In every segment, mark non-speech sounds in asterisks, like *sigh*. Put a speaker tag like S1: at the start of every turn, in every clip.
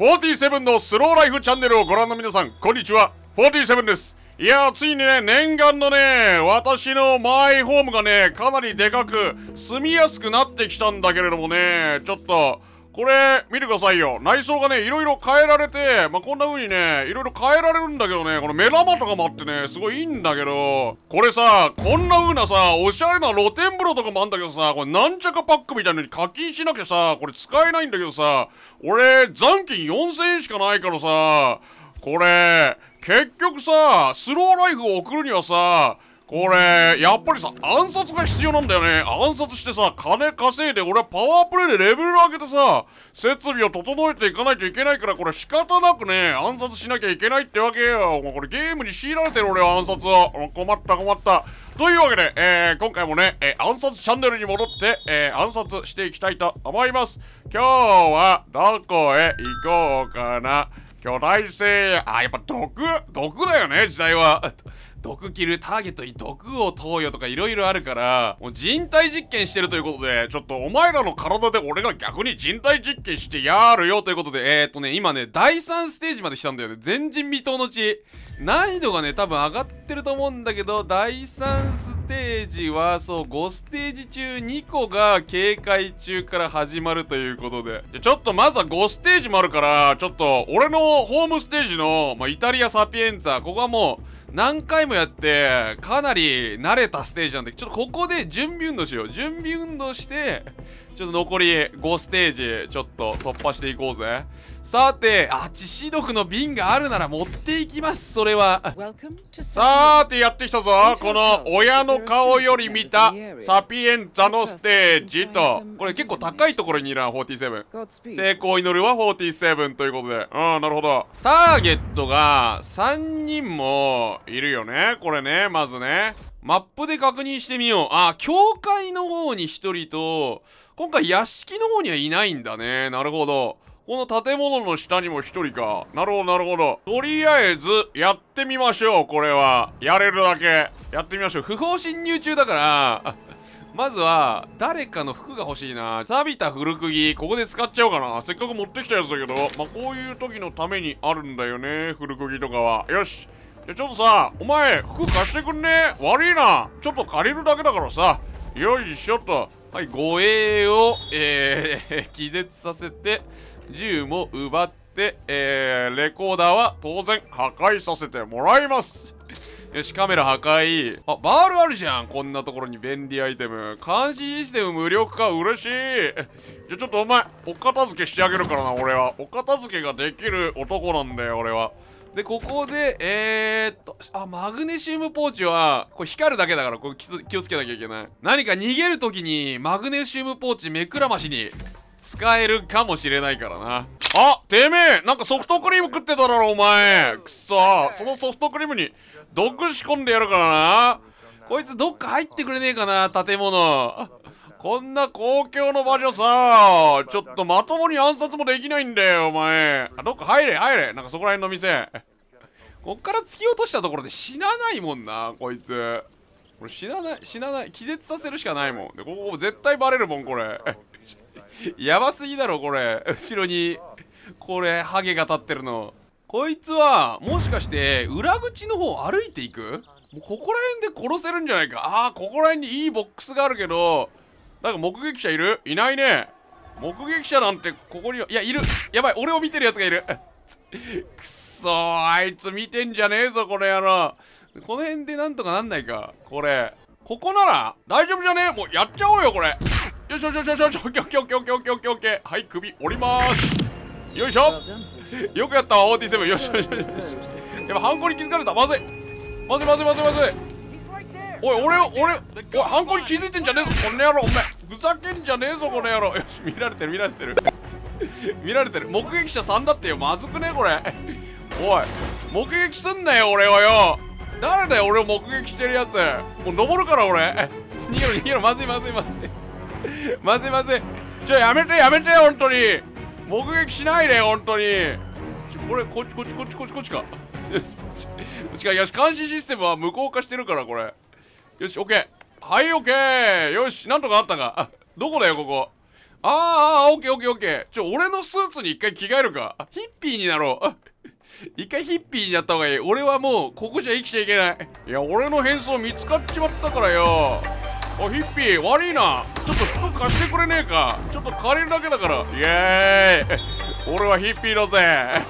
S1: 47のスローライフチャンネルをご覧の皆さん、こんにちは。47です。いやついにね、念願のね、私のマイホームがね、かなりでかく、住みやすくなってきたんだけれどもね、ちょっと、これ、見てくださいよ。内装がね、いろいろ変えられて、まあ、こんな風にね、いろいろ変えられるんだけどね、この目玉とかもあってね、すごいいいんだけど、これさ、こんな風なさ、おしゃれな露天風呂とかもあんだけどさ、これなんちゃかパックみたいのに課金しなきゃさ、これ使えないんだけどさ、俺、残金4000円しかないからさ、これ、結局さ、スローライフを送るにはさ、これ、やっぱりさ、暗殺が必要なんだよね。暗殺してさ、金稼いで、俺はパワープレイでレベル上げてさ、設備を整えていかないといけないから、これ仕方なくね、暗殺しなきゃいけないってわけよ。もうこれゲームに強いられてる俺は暗殺を。困った困った。というわけで、えー、今回もね、えー、暗殺チャンネルに戻って、えー、暗殺していきたいと思います。今日は、どこへ行こうかな。巨大生、あ、やっぱ毒、毒だよね、時代は。毒キルターゲットに毒を投与とかいろいろあるからもう人体実験してるということでちょっとお前らの体で俺が逆に人体実験してやるよということでえー、っとね今ね第3ステージまで来たんだよね前人未到の地難易度がね多分上がってると思うんだけど第3ステージテージはそう5ステージ中2個が警戒中から始まるということでちょっとまずは5ステージもあるからちょっと俺のホームステージの、まあ、イタリアサピエンツァここはもう何回もやってかなり慣れたステージなんでちょっとここで準備運動しよう準備運動してちょっと残り5ステージ、ちょっと突破していこうぜ。さて、あ、致死毒の瓶があるなら持っていきます、それは。さーて、やってきたぞ。この親の顔より見たサピエンザのステージと。これ結構高いところにいるな、47。成功祈るは47ということで。うん、なるほど。ターゲットが3人もいるよね、これね、まずね。マップで確認してみよう。あ、教会の方に一人と、今回屋敷の方にはいないんだね。なるほど。この建物の下にも一人か。なるほど、なるほど。とりあえず、やってみましょう、これは。やれるだけ。やってみましょう。不法侵入中だから、*laughs* まずは、誰かの服が欲しいな。錆びた古釘、ここで使っちゃおうかな。せっかく持ってきたやつだけど、まあ、こういう時のためにあるんだよね、古釘とかは。よし。えちょっとさお前服貸してくんね悪いなちょっと借りるだけだからさよいしょとはい護衛をえー、*laughs* 気絶させて銃も奪ってえー、レコーダーは当然破壊させてもらいます *laughs* よし、カメラ破壊。あ、バールあるじゃん。こんなところに便利アイテム。監視システム無力化、嬉しい。*laughs* じゃ、ちょっとお前、お片付けしてあげるからな、俺は。お片付けができる男なんだよ、俺は。で、ここで、えー、っと、あ、マグネシウムポーチは、これ光るだけだから、これ気をつけなきゃいけない。何か逃げるときに、マグネシウムポーチ目くらましに、使えるかもしれないからな。あてめえなんかソフトクリーム食ってただろ、お前くそそのソフトクリームに、毒仕込んでやるからな。こいつどっか入ってくれねえかな、建物。こんな公共の場所さ、ちょっとまともに暗殺もできないんだよ、お前。あ、どっか入れ、入れ。なんかそこら辺の店。*laughs* こっから突き落としたところで死なないもんな、こいつ。これ死なない、死なない。気絶させるしかないもん。で、ここ絶対バレるもん、これ。*laughs* やばすぎだろ、これ。後ろに、これ、ハゲが立ってるの。こいつは、もしかして、裏口の方歩いていくもうここら辺で殺せるんじゃないか。ああ、ここら辺にいいボックスがあるけど、なんか目撃者いるいないね目撃者なんてここにはいやいるやばい俺を見てるやつがいる *laughs* くそーあいつ見てんじゃねえぞこの野郎この辺でなんとかなんないかこれここなら大丈夫じゃねえもうやっちゃおうよこれよしよしよしよしよしオッケーオッケーオッケーオッケーオッケーオッケーオッケーはい首折りますよいしょよくやったわ OT7 よしよしよしやっぱハンコに気づかれたまずいまずいまずいまずいまずいおい俺俺おい犯行に気づいてんじゃねえぞこの野郎お前ふざけんじゃねえぞこの野郎よし見られてる見られてる *laughs* 見られてる目撃者さんだってよまずくねこれおい目撃すんなよ俺はよ誰だよ俺を目撃してるやつもう登るから俺逃げろ逃げろまずいまずいまずい *laughs* まずいまずいちょやめてやめて本当に目撃しないで本当にこれこっちこっちこっちこっちこっちか *laughs* しかし監視システムは無効化してるからこれよし、オッケー。はい、オッケー。よし、なんとかあったか。あ、どこだよ、ここ。あー、オッケー、オッケー、オッケー。ちょ、俺のスーツに一回着替えるか。ヒッピーになろう。一回ヒッピーになった方がいい。俺はもう、ここじゃ生きちゃいけない。いや、俺の変装見つかっちまったからよ。あ、ヒッピー、悪いな。ちょっと服貸してくれねえか。ちょっと借りるだけだから。イエーイ。*laughs* 俺はヒッピーだぜ。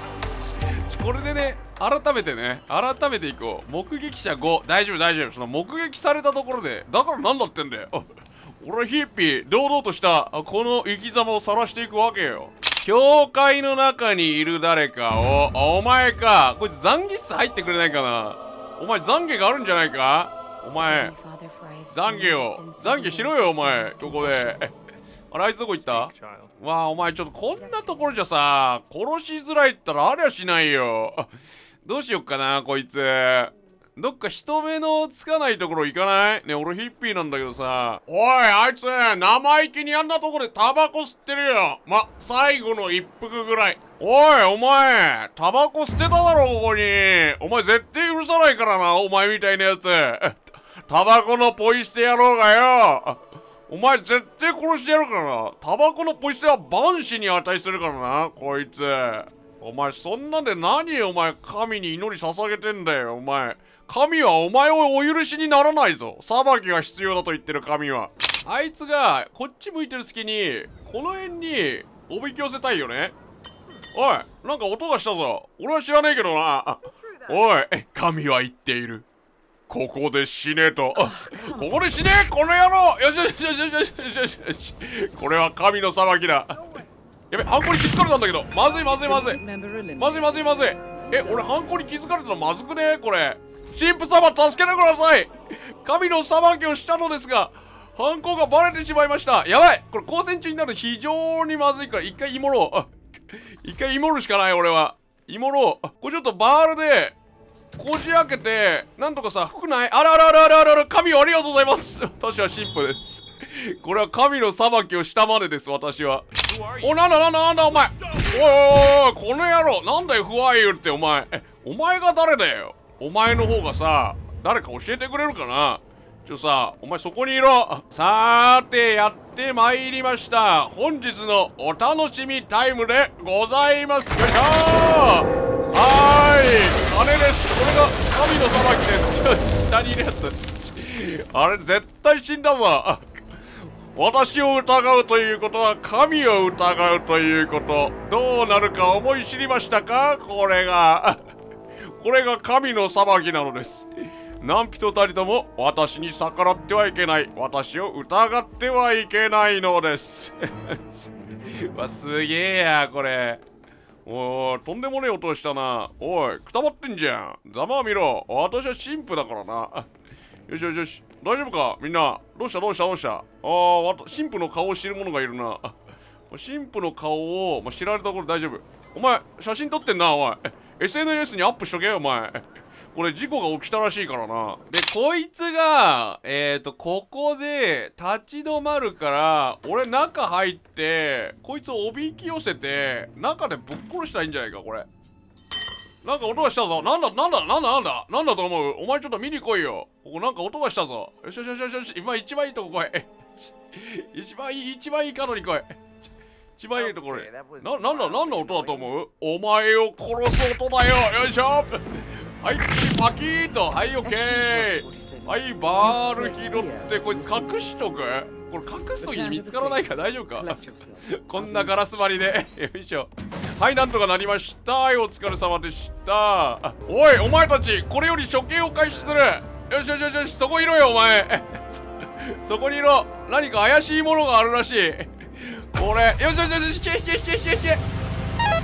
S1: これでね、改めてね改めていこう目撃者5大丈夫大丈夫その目撃されたところでだから何だってんだよ俺ヒッピー堂々としたこの生き様を晒していくわけよ教会の中にいる誰かをお前かこいつンギ室入ってくれないかなお前ンギがあるんじゃないかお前ンギをンギしろよお前ここで *laughs* あれあいつどこ行ったわあお前ちょっとこんなところじゃさ殺しづらいったらありゃしないよどうしよっかな、こいつ。どっか人目のつかないところ行かないね俺ヒッピーなんだけどさ。おい、あいつ、生意気にあんなとこでタバコ吸ってるよ。ま、最後の一服ぐらい。おい、お前、タバコ捨てただろ、ここに。お前絶対許さないからな、お前みたいなやつ。*laughs* タバコのポイ捨てやろうがよ。お前絶対殺してやるからな。タバコのポイ捨ては万死に値するからな、こいつ。お前そんなんで何お前神に祈り捧げてんだよお前神はお前をお許しにならないぞ裁きが必要だと言ってる神はあいつがこっち向いてる隙にこの辺におびき寄せたいよねおいなんか音がしたぞ俺は知らねえけどなおい神は言っているここで死ねと。ここで死ねこの野郎よしよしよしよしよしよし。これは神の裁きだ。やべハンコに気づかれたんだけどまずいまずいまずいまずいまずいまずいえ俺ハンコに気づかれたのまずくねこれ神父様助けてください神の裁きをしたのですがハンコがバレてしまいましたやばいこれ光線中になる非常にまずいから一回イモろう一回イモるしかない俺はイモろうこれちょっとバールでこじ開けてなんとかさ服ないあらあらあらあらあらら神をありがとうございます私は神父です *laughs* これは神の裁きをしたまでです、私は。お、なんだなんだなんだ、お前。おいおいおい、この野郎、なんだよ、ワイ言って、お前。お前が誰だよ。お前の方がさ、誰か教えてくれるかなちょさ、お前そこにいろ。さーて、やってまいりました。本日のお楽しみタイムでございます。よいしょはーい。あれです。これが神の裁きです。*laughs* 下にいるやつ。あれ、絶対死んだぞ。私を疑うということは神を疑うということ。どうなるか思い知りましたかこれが。*laughs* これが神の裁きなのです。何人たりとも私に逆らってはいけない。私を疑ってはいけないのです。*laughs* わ、すげえや、これ。おい、とんでもねえ音したな。おい、くたばってんじゃん。ざまあ見ろ。私は神父だからな。よしよしよし。大丈夫かみんな。どうしたどうしたどうしたああ、神父の顔を知る者がいるな。*laughs* 神父の顔を、まあ、知られた頃大丈夫。お前、写真撮ってんな、お前。SNS *laughs* にアップしとけよ、お前。*laughs* これ事故が起きたらしいからな。で、こいつが、えっ、ー、と、ここで立ち止まるから、俺中入って、こいつをおびき寄せて、中でぶっ殺したらいいんじゃないか、これ。なんか音がしたぞ。なんだ、なんだ、なんだ、なんだ、なんだと思う。お前ちょっと見に来いよ。ここなんか音がしたぞ。よしよしよしよし今一番いいとこ来い。*laughs* 一番いい、一番いい角に来い。一番いいところに。な、なんだ、なんの音だと思うお前を殺す音だよ。よいしょ。はい、パキーと。はい、オッケー。はい、バール拾って、こいつ隠しとくこれ隠すときに見つからないから大丈夫か *laughs* こんなガラス張りで。よいしょ。はいなんとかなりましたお疲れ様でしたおいお前たちこれより処刑を開始するよしよしよしよしそこいろよお前 *laughs* そこにいろ何か怪しいものがあるらしいこれよしよしよし引け引け引け引け引け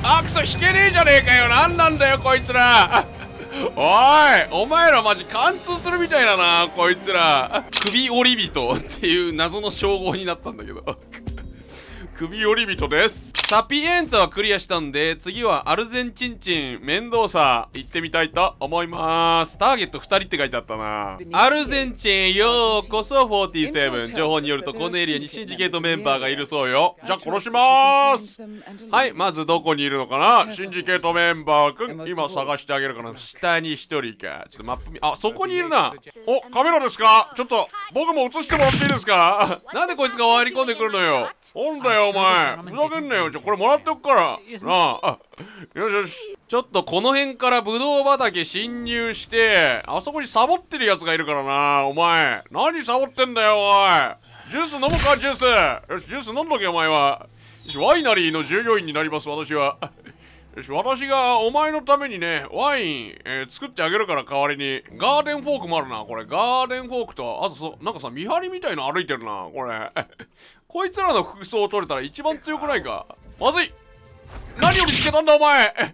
S1: あくそ引けねえじゃねえかよ何なんだよこいつら *laughs* おいお前らマジ貫通するみたいだなこいつら首折り人っていう謎の称号になったんだけど首折り人ですサピエンザはクリアしたんで次はアルゼンチンチン面倒さ行ってみたいと思いますターゲット2人って書いてあったなアルゼンチンようこそ47情報によるとこのエリアにシンジケートメンバーがいるそうよじゃあ殺しますはいまずどこにいるのかなシンジケートメンバーくん今探してあげるかな下に1人かちょっとマップ見あそこにいるなおカメラですかちょっと僕も映してもらっていいですか *laughs* なんでこいつが割り込んでくるのよほんだよお前ふざけんなよじこれもらっとくからなああよしよしちょっとこの辺からブドウ畑侵入してあそこにサボってるやつがいるからなお前何サボってんだよおいジュース飲むかジュースよしジュース飲んどけお前はワイナリーの従業員になります私はよし、私がお前のためにね、ワイン、えー、作ってあげるから代わりに。ガーデンフォークもあるな、これ。ガーデンフォークと、あとそ、なんかさ、見張りみたいの歩いてるな、これ。*laughs* こいつらの服装を取れたら一番強くないか。まずい何を見つけたんだ、お前 *laughs*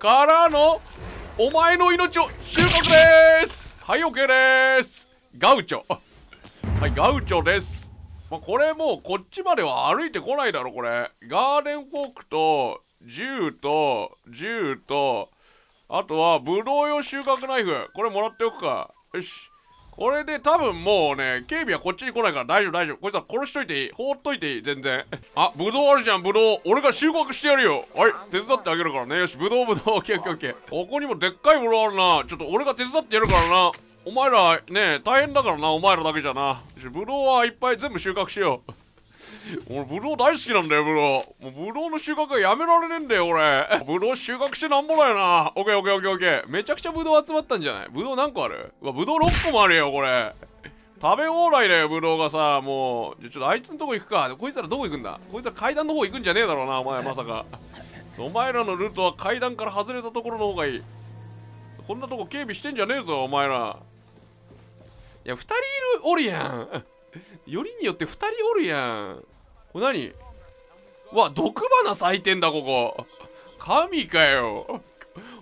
S1: からの、お前の命を収穫でーすはい、OK でーすガウチョ。*laughs* はい、ガウチョです。まあ、これもうこっちまでは歩いてこないだろ、これ。ガーデンフォークと、銃と、銃と、あとは、ブドウ用収穫ナイフ。これもらっておくか。よし。これで多分もうね、警備はこっちに来ないから大丈夫大丈夫。こいつは殺しといていい。放っといていい。全然。あ、ブドウあるじゃん、ブドウ。俺が収穫してやるよ。はい、手伝ってあげるからね。よし、ブドウブドウ。オッケーオッケーオッケー。ここにもでっかいブドウあるな。ちょっと俺が手伝ってやるからな。お前ら、ね大変だからな、お前らだけじゃな。ブドウはいっぱい全部収穫しよう。俺、ブドウ大好きなんだよ、ブドウ。もう、ブドウの収穫がやめられねえんだよ、俺。*laughs* ブドウ収穫してなんぼだよな。オッケーオッケーオッケーオッケー。めちゃくちゃブドウ集まったんじゃないブドウ何個あるうわ、ブドウ6個もあるよ、これ。食べ放題だよ、ブドウがさ、もう。ちょっとあいつのとこ行くか。こいつらどこ行くんだこいつら階段の方行くんじゃねえだろうな、お前、まさか。お前らのルートは階段から外れたところの方がいい。こんなとこ警備してんじゃねえぞ、お前ら。いや、2人いる、おるやん。よりによって2人おるやん。これ何わ、毒花咲いてんだ、ここ。神かよ。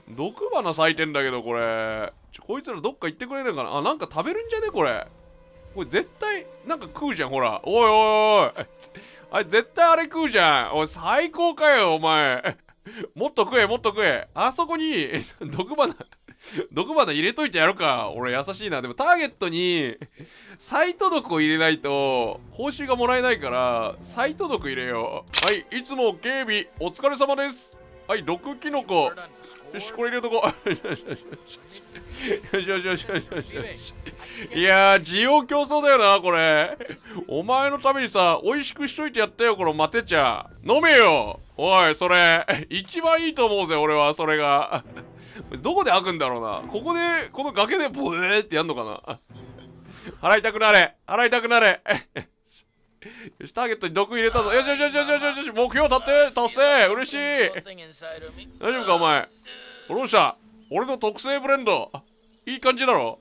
S1: 毒花咲いてんだけど、これ。ちょ、こいつらどっか行ってくれるかな。あ、なんか食べるんじゃねこれ。これ絶対、なんか食うじゃん、ほら。おいおいおい。あれ、絶対あれ食うじゃん。おい、最高かよ、お前。もっと食え、もっと食え。あそこに、毒花毒 *laughs* 花入れといてやるか。俺優しいな。でもターゲットに、サイト毒を入れないと、報酬がもらえないから、サイト毒入れよう。はい、いつも警備、お疲れ様です。はい、毒キノコ。よし、これ入れとこよしよしよしよしよしよし。いやー、需要競争だよな、これ。お前のためにさ、美味しくしといてやったよ、このマテ茶。飲めよおい、それ、一番いいと思うぜ、俺は、それが。どこで開くんだろうな。ここで、この崖でブーってやんのかな。払いたくなれ払いたくなれよし、ターゲットに毒入れたぞ。よしよしよしよしよしよし、目標立って達成嬉しい大丈夫か、お前。どうした俺の特製ブレンド。いい感じだろ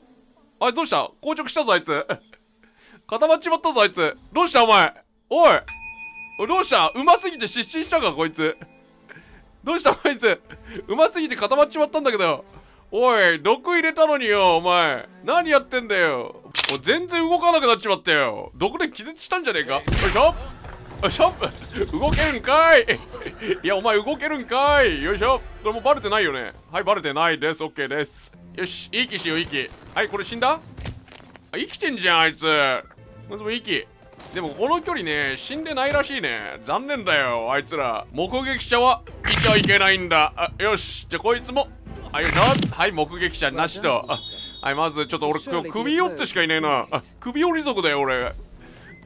S1: あいつどうした硬直したぞ、あいつ。*laughs* 固まっちまったぞ、あいつ。どうした、お前。おい。どうしたうますぎて失神したか、こいつ。どうした、こいつ。うますぎて固まっちまったんだけど。おい、毒入れたのによ、お前。何やってんだよ。全然動かなくなっちまったよ。毒で気絶したんじゃねえかよいしょシャップ動けるんかいいや、お前動けるんかいよいしょこれもバレてないよねはい、バレてないです。オッケーです。よし、息しよう、息。はい、これ死んだあ、生きてんじゃん、あいつ。こいつも息。でもこの距離ね、死んでないらしいね。残念だよ、あいつら。目撃者は、いちゃいけないんだ。あ、よし。じゃ、こいつも。いよいしょ。はい、目撃者なしと。はい、まず、ちょっと俺、今日首折ってしかいねえな。あ、首折り族だよ、俺。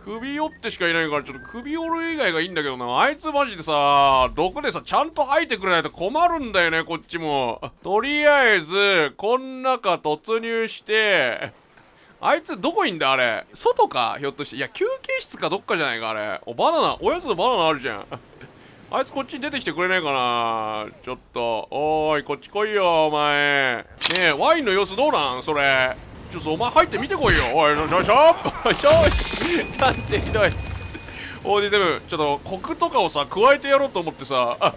S1: 首折ってしかいないから、ちょっと首折る以外がいいんだけどな。あいつマジでさ、毒でさ、ちゃんと吐いてくれないと困るんだよね、こっちも。とりあえず、こん中突入して、あいつどこいんだあれ。外かひょっとして。いや、休憩室かどっかじゃないかあれ。お、バナナ。おやつのバナナあるじゃん。あいつこっちに出てきてくれないかなちょっと。おーい、こっち来いよ、お前。ねえ、ワインの様子どうなんそれ。ちょっとお前入ってみてこいよおいしょしょしょしょなんてひどい OD7 ちょっとコクとかをさ加えてやろうと思ってさ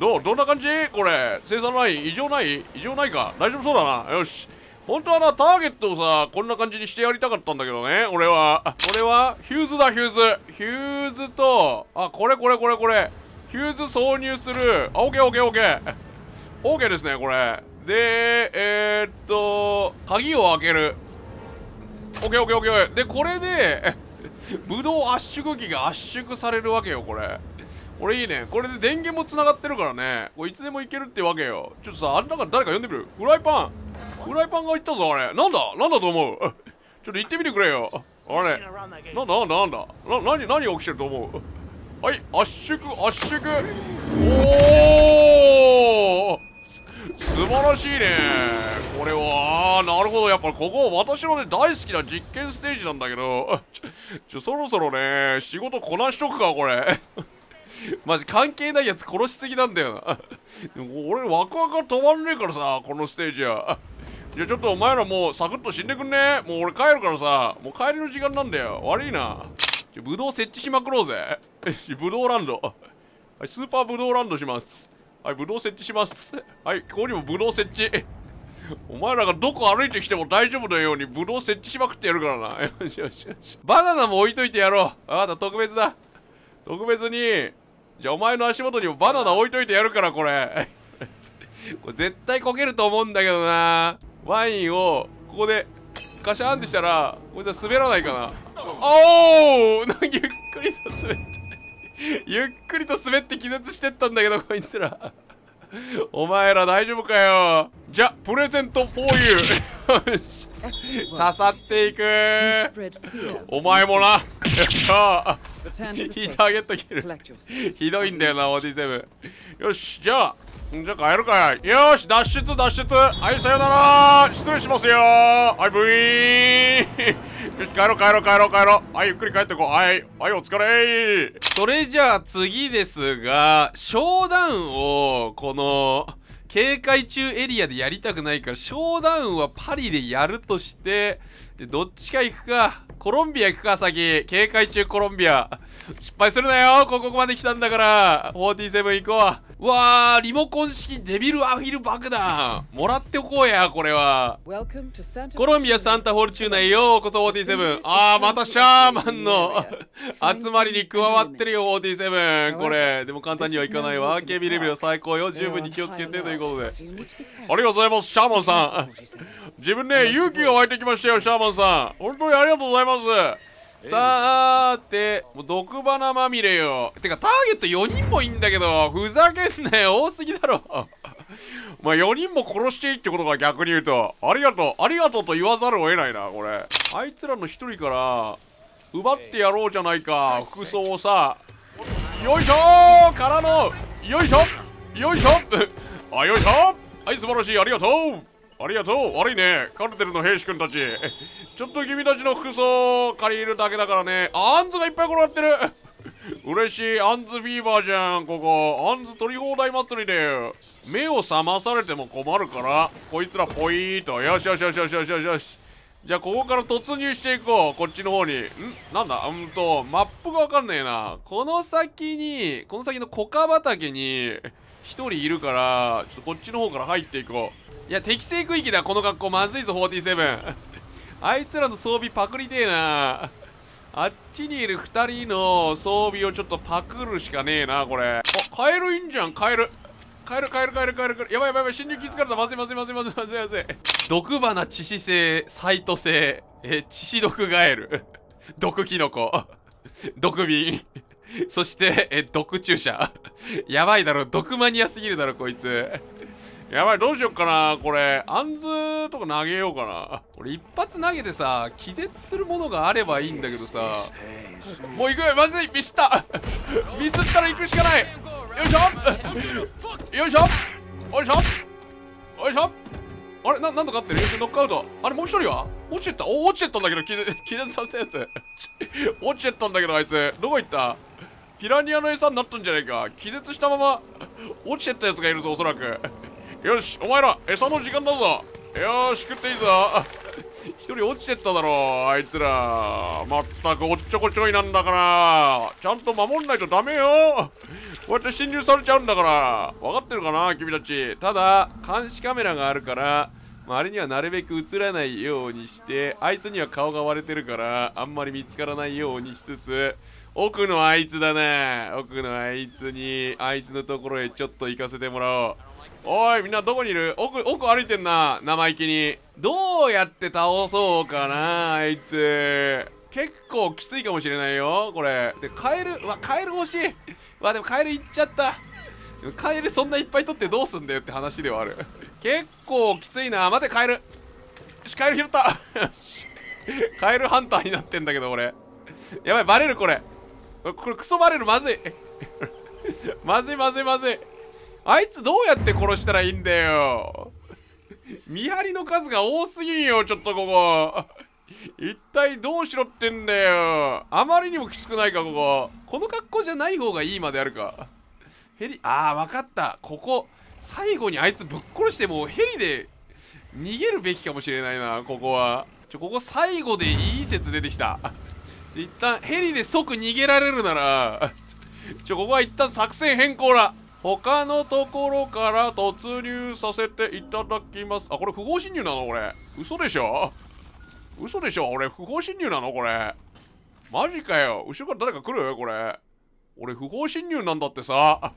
S1: どうどんな感じこれ生産ライン異常ない異常ないか大丈夫そうだなよし本当はなターゲットをさこんな感じにしてやりたかったんだけどね俺は俺はヒューズだヒューズヒューズとあこれこれこれこれヒューズ挿入するあオッケーオッケーオッケーオッケーですねこれで、えー、っと、鍵を開ける。オッケーオッケーオッケー。で、これで、*laughs* ブドウ圧縮機が圧縮されるわけよ、これ。これいいね。これで電源も繋がってるからね。これいつでもいけるってわけよ。ちょっとさ、あれだから誰か呼んでみるフライパンフライパンが行ったぞ、あれ。なんだなんだと思う *laughs* ちょっと行ってみてくれよ。あれ。なんだなんだなんだな、何、が起きてると思うはい、圧縮、圧縮。おー素晴らしいねこれはなるほどやっぱここ私のね大好きな実験ステージなんだけど *laughs* ちょそろそろね仕事こなしとくかこれ *laughs* マジ関係ないやつ殺しすぎなんだよな *laughs* でも俺ワクワクが止まんねえからさこのステージはじゃあちょっとお前らもうサクッと死んでくんねもう俺帰るからさもう帰りの時間なんだよ悪いなじゃブドウ設置しまくろうぜブドウランドスーパーブドウランドしますはい、ブドウ設置します。はい、ここにもブドウ設置。お前らがどこ歩いてきても大丈夫なようにブドウ設置しまくってやるからな。よしよしよし。バナナも置いといてやろう。あなた特別だ。特別に。じゃあお前の足元にもバナナ置いといてやるから、これ。*laughs* これ絶対こけると思うんだけどな。ワインを、ここで、カシャーンってしたら、こいつは滑らないかな。おー *laughs* なんかゆっくりと滑った。*laughs* ゆっくりと滑って気絶してったんだけどこいつらお前ら大丈夫かよじゃプレゼントフォーユー *laughs* 刺さっていく *laughs* お前もなヒーターゲットるひどいんだよなデセブンよしじゃあじゃあ帰るかいよし脱出脱出はいさよなら失礼しますよはいブイーンよし、帰ろう帰ろう帰ろう帰ろう。はい、ゆっくり帰ってこう。はい、はい、お疲れそれじゃあ次ですが、ショーダウンを、この、警戒中エリアでやりたくないから、ショーダウンはパリでやるとして、どっちか行くか。コロンビア行くか、先。警戒中コロンビア。失敗するなよ。ここまで来たんだから。47行こう。うわー、リモコン式デビルアヒル爆弾。もらっておこうや、これは。コロンビアサンタホール中内ようこそ47。あー、またシャーマンの集まりに加わってるよ、47。これ。でも簡単にはいかないわ。警備レベルは最高よ。十分に気をつけてということで。ありがとうございます、シャーマンさん。自分ね、勇気が湧いてきましたよ、シャーマンさん。本当にありがとうございます。ますさてもう毒花まみれよてかターゲット4人もいいんだけどふざけんなよ多すぎだろ *laughs* まあ4人も殺していいってことが逆に言うとありがとうありがとうと言わざるを得ないなこれあいつらの1人から奪ってやろうじゃないか服装をさよいしょからのよいしょよいしょ *laughs* あよいしょはい素晴らしいありがとうありがとう悪いねカルテルの兵士くんたちちょっと君たちの服装借りるだけだからねあんずがいっぱい転がってる嬉しいあんずフィーバーじゃんここあんず取り放題祭りで。目を覚まされても困るからこいつらポイーとよしよしよしよしよしよしじゃあここから突入していこうこっちの方にんなんだうんとマップがわかんねえなこの先にこの先のコカ畑に1人いるからちょっとこっちの方から入っていこういや適正区域だこの格好まずいぞ47 *laughs* あいつらの装備パクりてえなあっちにいる2人の装備をちょっとパクるしかねえなこれあカエルいいんじゃんカエルカエルカエルカエルカエルカエルやばいやばいやばい侵入気づかれたまずいまずいまずいまずいまずいまずい毒花致死性サイト性え致死毒ガエル *laughs* 毒キノコ *laughs* 毒瓶そしてえ毒注射やばいだろ毒マニアすぎるだろこいつやばい、どうしよっかな、これ。あんずとか投げようかな。俺、一発投げてさ、気絶するものがあればいいんだけどさ。もう行くよ、まずいミスったミスったら行くしかないよいしょよいしょよいしょよいしょあれな、なんとかって練習ノックアウト。あれ、もう一人は落ちてったお、落ちてったんだけど、気絶、気絶させたやつ。*laughs* 落ちてったんだけど、あいつ。どこ行ったピラニアの餌になったんじゃないか。気絶したまま、落ちてったやつがいるぞ、おそらく。よしお前ら餌の時間だぞよし食っていいぞ *laughs* 一人落ちてっただろう、あいつらまったくおっちょこちょいなんだからちゃんと守んないとダメよこうやって侵入されちゃうんだから分かってるかな君たちただ監視カメラがあるから周りにはなるべく映らないようにしてあいつには顔が割れてるからあんまり見つからないようにしつつ奥のあいつだな奥のあいつにあいつのところへちょっと行かせてもらおうおいみんなどこにいる奥奥歩いてんな生意気にどうやって倒そうかなあいつ結構きついかもしれないよこれでカエルうわカエル欲しいわでもカエルいっちゃったカエルそんないっぱい取ってどうすんだよって話ではある結構きついな待てカエルよしカエル拾った *laughs* カエルハンターになってんだけど俺やばいバレるこれこれクソバレるまずい *laughs* まずいまずいまずいあいつどうやって殺したらいいんだよ。見張りの数が多すぎんよ、ちょっとここ。一体どうしろってんだよ。あまりにもきつくないか、ここ。この格好じゃない方がいいまであるか。ヘリ、ああ、わかった。ここ、最後にあいつぶっ殺してもうヘリで逃げるべきかもしれないな、ここは。ちょ、ここ最後でいい説出てきた。一旦ヘリで即逃げられるなら、ちょ、ここは一旦作戦変更だ。他のところから突入させていただきます。あ、これ不法侵入なのこれ。嘘でしょ嘘でしょ俺不法侵入なのこれ。マジかよ。後ろから誰か来るこれ。俺不法侵入なんだってさ。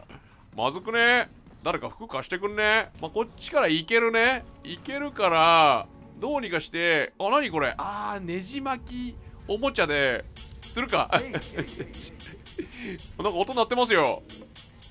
S1: まずくね誰か服貸してくんねまあ、こっちから行けるね行けるから、どうにかして、あ、なにこれあー、ねじ巻きおもちゃで、するか。*laughs* なんか音鳴ってますよ。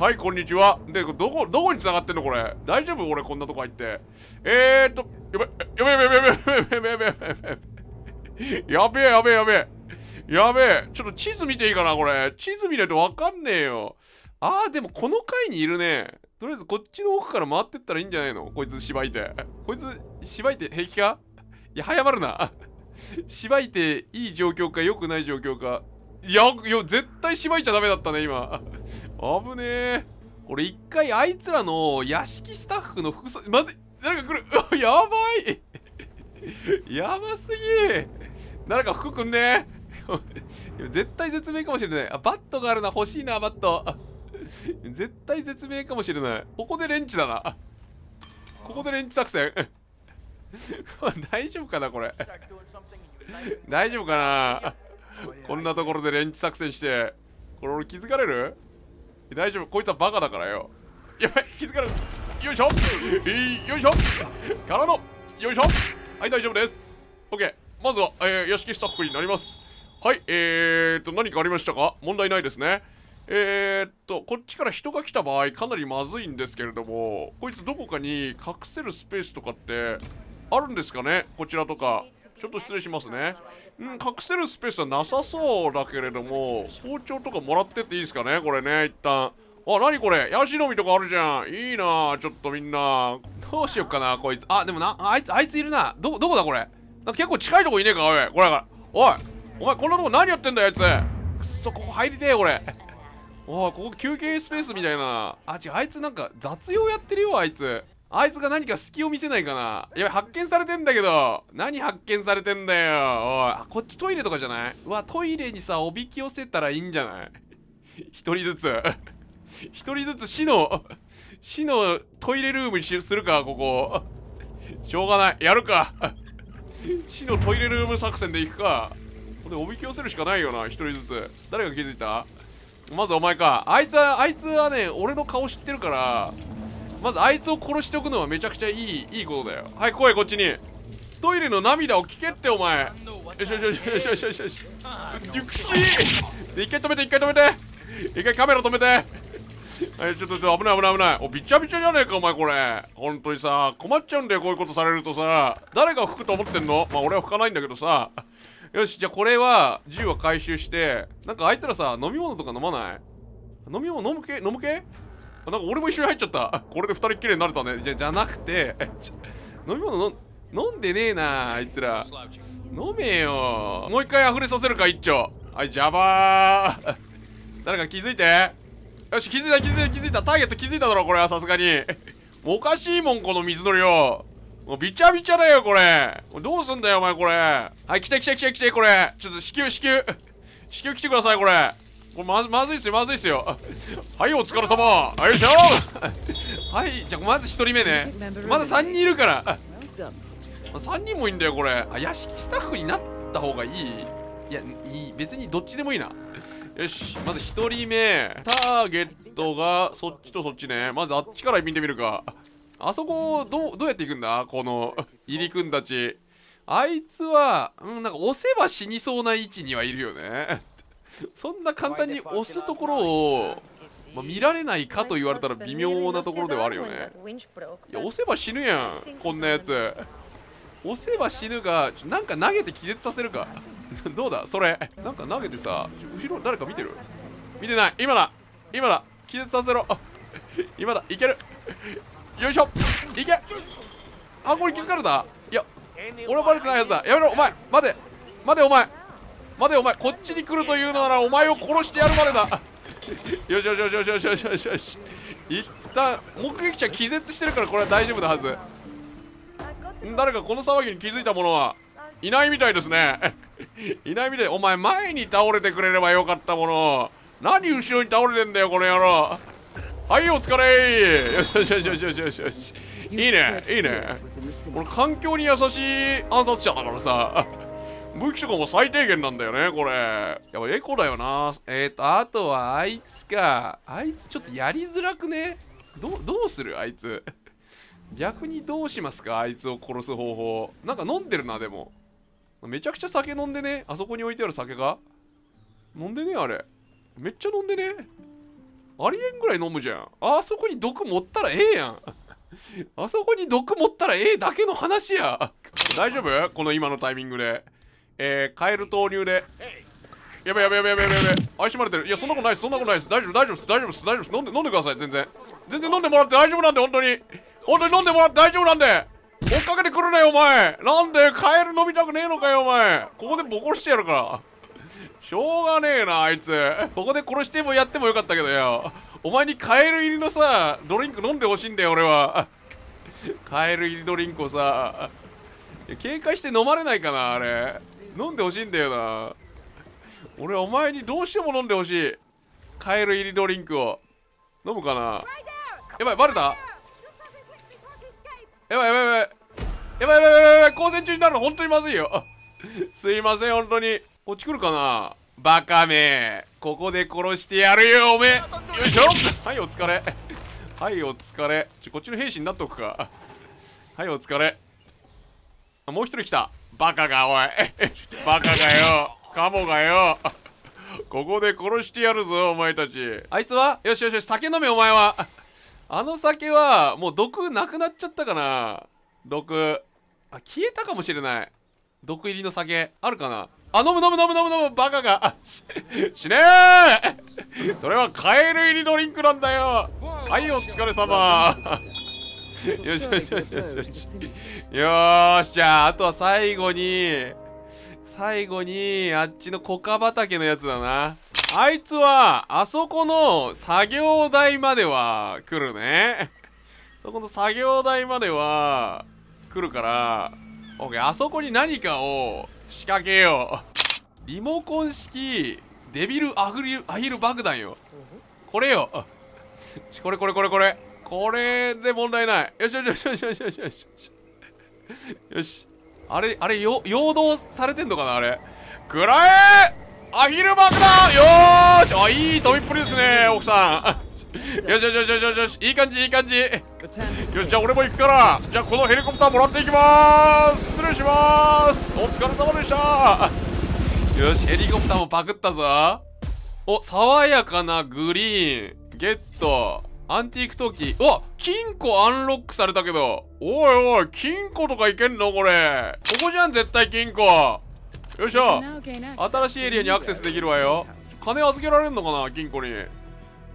S1: はいこんにちはでどこどこに繋がってんのこれ大丈夫俺こんなとこ入ってえー、っとやべやべやべやべやべやべやべやべやべやべやべやべちょっと地図見ていいかなこれ地図見ないとわかんねえよあーでもこの階にいるねとりあえずこっちの奥から回ってったらいいんじゃないのこいつしばいてこいつしばいて平気かいや早まるなしばいていい状況か良くない状況かいや、いや絶対しばいちゃダメだったね、今。危ねえこれ一回あいつらの屋敷スタッフの服装まずい誰か来る *laughs* やばい *laughs* やばすぎ誰か服くんね *laughs* 絶対絶命かもしれないあバットがあるな欲しいなバット絶対絶命かもしれないここでレンチだなここでレンチ作戦大丈夫かなこれ大丈夫かなこんなところでレンチ作戦してこれ俺気づかれる大丈夫こいつはバカだからよやばい気づかないよいしょ、えー、よいしょからのよいしょはい大丈夫です OK まずは、えー、屋敷スタッフになりますはいえー、っと何かありましたか問題ないですねえー、っと、こっちから人が来た場合、かなりまずいんですけれども、こいつどこかに隠せるスペースとかってあるんですかねこちらとか。ちょっと失礼しますねうん隠せるスペースはなさそうだけれども包丁とかもらってっていいですかねこれね一旦あ、なにこれヤシの実とかあるじゃん。いいなちょっとみんな。どうしよっかな、こいつ。あ、でもな、あいつ、あいついるな。ど、どこだこれ。結構近いとこいねえか、おい。これが。おい。お前、こんなとこ何やってんだよ、あいつ。くそ、ここ入りてえ、これ。おい、ここ休憩スペースみたいな。あ、違う、あいつなんか雑用やってるよ、あいつ。あいつが何か隙を見せないかなやばい発見されてんだけど何発見されてんだよおいあこっちトイレとかじゃないうわトイレにさおびき寄せたらいいんじゃない一人ずつ一人ずつ死の死のトイレルームにするかここしょうがないやるか死のトイレルーム作戦で行くかこれおびき寄せるしかないよな一人ずつ誰が気づいたまずお前かあいつはあいつはね俺の顔知ってるからまずあいつを殺しておくのはめちゃくちゃいいいいことだよはい来いこっちにトイレの涙を聞けってお前よしよしよしよしよしよし熟しで一回止めて一回止めて一回カメラ止めてはいちょっと危ない危ない危ないおびちゃびちゃじゃねえかお前これ本当にさ困っちゃうんだよこういうことされるとさ誰が吹くと思ってんのまあ俺は吹かないんだけどさよしじゃあこれは銃は回収してなんかあいつらさ飲み物とか飲まない飲み物飲む系飲む系なんか俺も一緒に入っちゃったこれで二人きいになれたねじゃじゃなくて飲み物飲んでねえなあいつら飲めよもう一回溢れさせるか一丁はい邪魔誰か気づいてよし気づいた気づいた気づいたターゲット気づいただろこれはさすがにおかしいもんこの水の量もうびちゃびちゃだよこれどうすんだよお前これはい来て来て来て来てこれちょっと至急至急至急来てくださいこれこれまずまずいっすよまずいっすよ *laughs* はいお疲れ様よいしょ *laughs* はいじゃあまず1人目ねまだ3人いるから3 *laughs* 人もいいんだよこれあ屋敷スタッフになった方がいいいやいい別にどっちでもいいなよしまず1人目ターゲットがそっちとそっちねまずあっちから見てみるかあそこどうどうやって行くんだこの入り君たちあいつは、うん、なんか押せば死にそうな位置にはいるよねそんな簡単に押すところを、まあ、見られないかと言われたら微妙なところではあるよねいや押せば死ぬやん *laughs* こんなやつ押せば死ぬがなんか投げて気絶させるか *laughs* どうだそれなんか投げてさ後ろ誰か見てる見てない今だ今だ気絶させろ *laughs* 今だいけるよいしょいけあこれ気づかれたいや俺はバレてないやつだやめろお前待て待てお前待てお前こっちに来るというのならお前を殺してやるまでだ *laughs* よしよしよしよしよしよしよしよし一旦目撃者気絶してるからこれは大丈夫なはず誰かこの騒ぎに気づいた者はいないみたいですね *laughs* いないみたいお前前に倒れてくれればよかったもの何後ろに倒れてんだよこの野郎はいお疲れよしよしよしよしよしよしいいねいいね俺環境に優しい暗殺者だからさ武器とかも最低限なんだよね、これ。やっぱエコだよな。えっ、ー、と、あとはあいつか。あいつちょっとやりづらくねどうするあいつ。*laughs* 逆にどうしますかあいつを殺す方法。なんか飲んでるな、でも。めちゃくちゃ酒飲んでね。あそこに置いてある酒が。飲んでねあれ。めっちゃ飲んでね。ありえんぐらい飲むじゃん。あそこに毒持ったらええやん。*laughs* あそこに毒持ったらええだけの話や。大丈夫この今のタイミングで。えー、カエル投入でやべやべやべやべやべやべ愛しまれてるいやそんなことないですそんなことないです大丈夫大丈夫です大丈夫です大丈夫です飲んで飲んでください全然全然飲んでもらって大丈夫なんで本当に本当に飲んでもらって大丈夫なんで追っかけてくるなよお前なんでカエル飲みたくねえのかよお前ここでボコしてやるからしょうがねえなあいつここで殺してもやってもよかったけどよお前にカエル入りのさドリンク飲んでほしいんだよ俺はカエル入りドリンクをさ警戒して飲まれないかなあれ飲んでほしいんだよな俺お前にどうしても飲んでほしいカエル入りドリンクを飲むかなやばいバレたやばいやばいやばいやばいやばいやばい光線中になるの本当にまずいよすいません本当に落ちくるかなバカめここで殺してやるよおめえよいしょはいお疲れはいお疲れちょこっちの兵士になっとくかはいお疲れもう一人来たバカがおい *laughs* バカがよカモがよ *laughs* ここで殺してやるぞお前たちあいつはよしよし酒飲めお前は *laughs* あの酒はもう毒なくなっちゃったかな毒あ消えたかもしれない毒入りの酒あるかなあ飲む飲む飲む飲む飲むバカが死ねえそれはカエル入りドリンクなんだよはいお疲れ様よしよしよしよしよし。よーし、じゃあ、あとは最後に、最後に、あっちのコカ畑のやつだな。あいつは、あそこの作業台までは来るね。そこの作業台までは来るから、オッケー、あそこに何かを仕掛けよう。リモコン式デビルアグリアヒル爆弾よ。これよ。これこれこれこれ。これで問題ない。よしよしよしよしよしよしよし。よし。あれ、あれ、よ、陽動されてんのかなあれ。くらえアヒル爆弾よーしあ、いい飛びっぷりですね、奥さん。よしよしよしよしよしよし。いい感じ、いい感じ。よし、じゃあ俺も行くから。じゃあこのヘリコプターもらっていきまーす。失礼しまーす。お疲れ様でした。よし、ヘリコプターもパクったぞ。お、爽やかなグリーン。ゲット。アンティーク陶器。うわ金庫アンロックされたけど。おいおい、金庫とかいけんのこれ。ここじゃん、絶対金庫。よいしょ。新しいエリアにアクセスできるわよ。金預けられんのかな金庫に。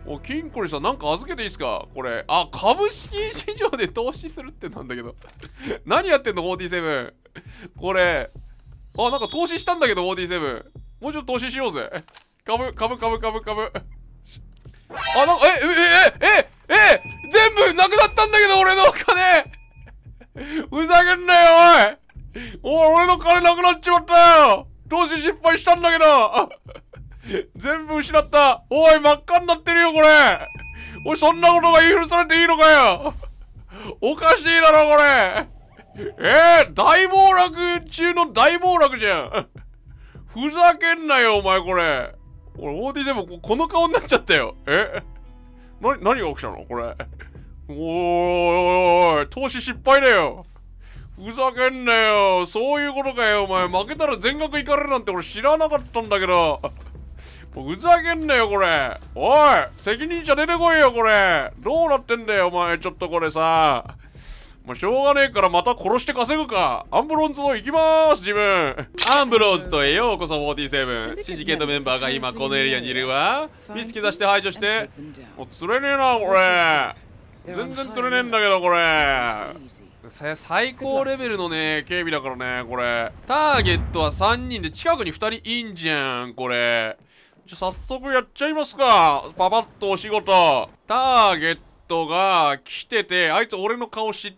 S1: お、金庫にさ、なんか預けていいっすかこれ。あ、株式市場で投資するってなんだけど。*laughs* 何やってんの ?47。これ。あ、なんか投資したんだけど、47。もうちょっと投資しようぜ。株、株、株、株、株。あ、なんか、え、え、え、え、え、全部なくなったんだけど、俺のお金ふざけんなよ、おいおい、俺の金なくなっちまったよ投資失敗したんだけど全部失ったおい、真っ赤になってるよ、これおい、そんなことが許されていいのかよおかしいだろ、これえー、大暴落中の大暴落じゃんふざけんなよ、お前、これ。俺、ODJ もこの顔になっちゃったよ。えな、何が起きたのこれ。おーい、投資失敗だよ。ふざけんなよ。そういうことかよ、お前。負けたら全額いかれるなんて俺知らなかったんだけど。ふざけんなよ、これ。おい、責任者出てこいよ、これ。どうなってんだよ、お前。ちょっとこれさ。もうしょうがねえからまた殺して稼ぐか。アンブロンズの行きまーす、自分。アンブローズとへようこそ47。シンジケートメンバーが今このエリアにいるわ。見つけ出して排除して。もう釣れねえな、これ。全然釣れねえんだけど、これ。最高レベルのね、警備だからね、これ。ターゲットは3人で、近くに2人いんじゃん、これ。じゃ、早速やっちゃいますか。パパッとお仕事。ターゲットが来てて、あいつ俺の顔知って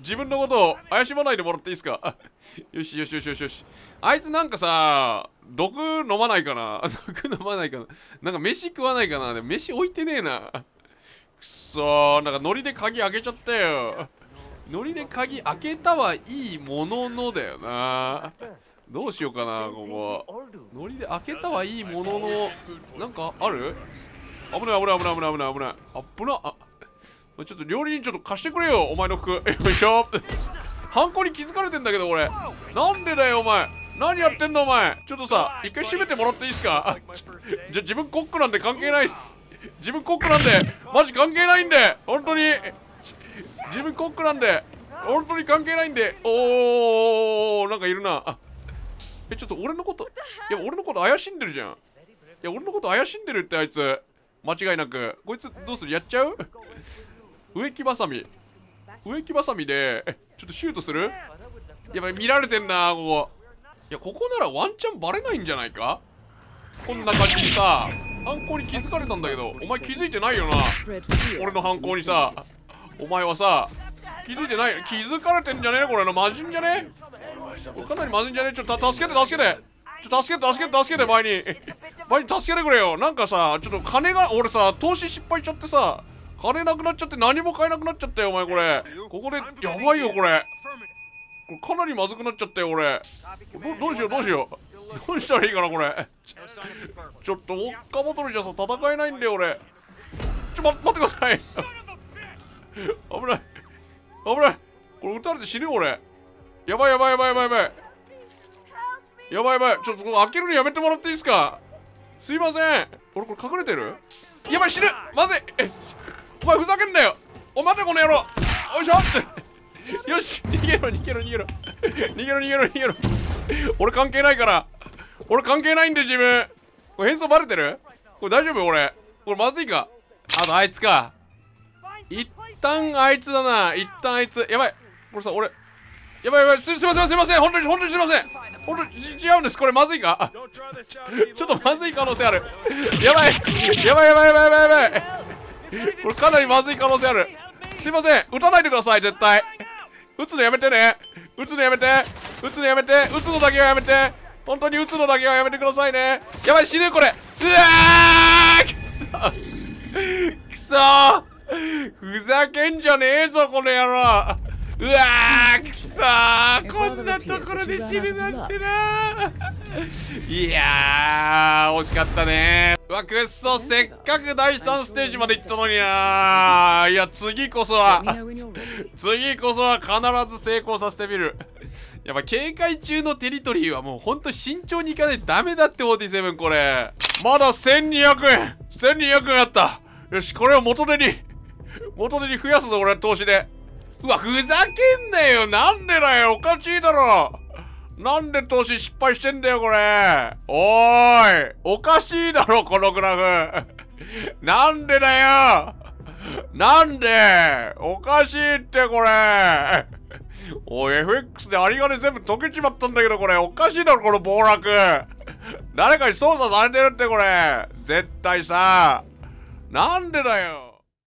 S1: 自分のことを怪しまないでもらっていいですか *laughs* よしよしよしよしよし。あいつなんかさ、毒飲まないかな *laughs* 毒飲まないかななんか飯食わないかなでも飯置いてねえな。*laughs* くそー、なんかノリで鍵開けちゃったよ。ノリで鍵開けたはいいもののだよな。どうしようかな、ここ。ノリで開けたはいいものの、なんかある危ない危ない危ない危ない危ない危ない。あっぶな、あちょっと料理人ちょっと貸してくれよお前の服 *laughs* よいしょ犯行に気づかれてんだけど俺なんでだよお前何やってんだお前ちょっとさ一回閉めてもらっていいですかじゃ自分コックなんで関係ないっす自分コックなんでマジ関係ないんで本当に自分コックなんで本当に関係ないんでおーなんかいるなえちょっと俺のこといや俺のこと怪しんでるじゃんいや俺のこと怪しんでるってあいつ間違いなくこいつどうするやっちゃう植木ばさみ植木ばさみでちょっとシュートするやばい見られてんなここいやここならワンチャンバレないんじゃないかこんな感じにさ犯行に気づかれたんだけどお前気づいてないよな俺の犯行にさお前はさ気づいてない気づかれてんじゃねえこれのマジんじゃねえかなりマジんじゃねえちょっと助けて助けてちょ助けて助けて助けて前に前に助けてくれよなんかさちょっと金が俺さ投資失敗しちゃってさ金なくなっちゃって何も買えなくなっちゃったよお前これここでやばいよこれこれかなりまずくなっちゃったよ俺どうしようどうしようどうしたらいいかなこれちょっとウォッカボトルじゃさ戦えないんだよ俺ちょ、ま、待ってください危ない危ないこれ撃たれて死ぬ俺やばいやばいやばいやばいやばいやばいやばいちょっとこ開けるのやめてもらっていいですかすいません俺これ隠れてるやばい死ぬまずいえお前ふざけんなよお待てこの野郎おいしょって *laughs* よし逃げろ逃げろ逃げろ逃げろ逃げろ逃げろ俺関係ないから俺関係ないんで自分これ変装バレてるこれ大丈夫俺これまずいかあとあいつか一旦あいつだな一旦あいつやばいこれさ俺やばいやばいすすいませんすいません本当に本当にすいません本当に違うんですこれまずいか *laughs* ちょっとまずい可能性あるやばいやばいやばいやばいやばいこれかなりまずい可能性あるすいません撃たないでください絶対撃つのやめてね撃つのやめて撃つのやめて撃つのだけはやめて本当に撃つのだけはやめてくださいねやばい死ぬこれうわーくそくそふざけんじゃねえぞこの野郎うわーくそこんなところで死ぬなんてないやー惜しかったねうわくっそせっかく第3ステージまで行ったのにないや次こそは次こそは必ず成功させてみるやっぱ警戒中のテリトリーはもうほんと慎重にいかないとダメだって47これまだ1200円1200円あったよしこれを元手に元手に増やすぞ俺投資でうわふざけんなよなんでだよおかしいだろなんで投資失敗してんだよ、これ。おーい。おかしいだろ、このグラフ。*laughs* なんでだよ。なんでおかしいってこれ。おい、FX で有金全部溶けちまったんだけど、これ。おかしいだろ、この暴落。誰かに操作されてるって、これ。絶対さ。なんでだよ。